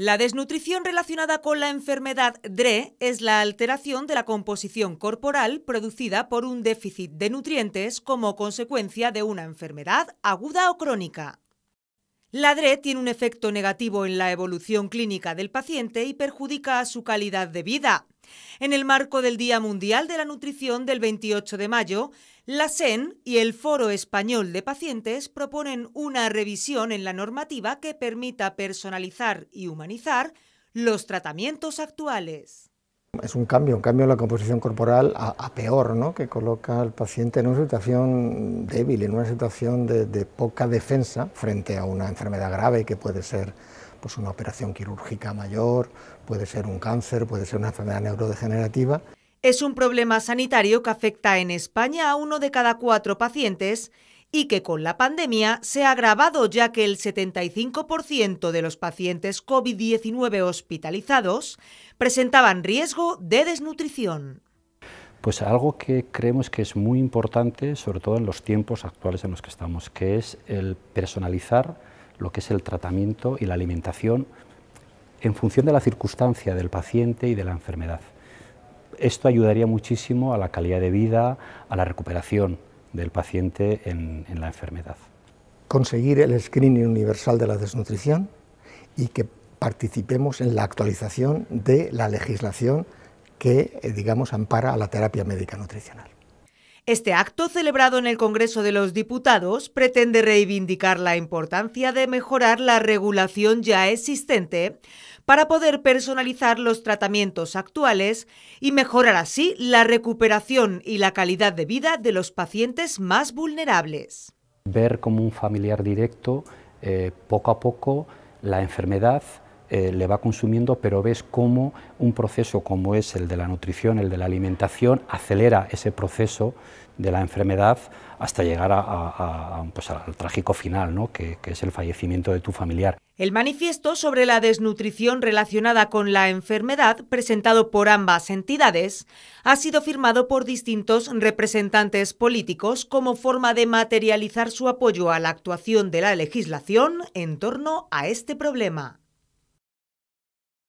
La desnutrición relacionada con la enfermedad DRE es la alteración de la composición corporal producida por un déficit de nutrientes como consecuencia de una enfermedad aguda o crónica. La DRE tiene un efecto negativo en la evolución clínica del paciente y perjudica su calidad de vida. En el marco del Día Mundial de la Nutrición del 28 de mayo, la SEN y el Foro Español de Pacientes proponen una revisión en la normativa que permita personalizar y humanizar los tratamientos actuales. Es un cambio, un cambio en la composición corporal a, peor, ¿no? que coloca al paciente en una situación débil, en una situación de, poca defensa frente a una enfermedad grave que puede ser pues una operación quirúrgica mayor, puede ser un cáncer, puede ser una enfermedad neurodegenerativa. Es un problema sanitario que afecta en España a uno de cada cuatro pacientes y que con la pandemia se ha agravado ya que el 75% de los pacientes COVID-19 hospitalizados presentaban riesgo de desnutrición. Pues algo que creemos que es muy importante, sobre todo en los tiempos actuales en los que estamos, que es el personalizar lo que es el tratamiento y la alimentación en función de la circunstancia del paciente y de la enfermedad esto ayudaría muchísimo a la calidad de vida, a la recuperación del paciente en, la enfermedad. Conseguir el screening universal de la desnutrición y que participemos en la actualización de la legislación que, eh, digamos, ampara a la terapia médica nutricional. Este acto, celebrado en el Congreso de los Diputados, pretende reivindicar la importancia de mejorar la regulación ya existente para poder personalizar los tratamientos actuales y mejorar así la recuperación y la calidad de vida de los pacientes más vulnerables. Ver como un familiar directo, eh, poco a poco, la enfermedad, eh, le va consumiendo, pero ves cómo un proceso como es el de la nutrición, el de la alimentación, acelera ese proceso de la enfermedad hasta llegar a, pues, al trágico final, ¿no? que es el fallecimiento de tu familiar. El manifiesto sobre la desnutrición relacionada con la enfermedad, presentado por ambas entidades, ha sido firmado por distintos representantes políticos como forma de materializar su apoyo a la actuación de la legislación en torno a este problema.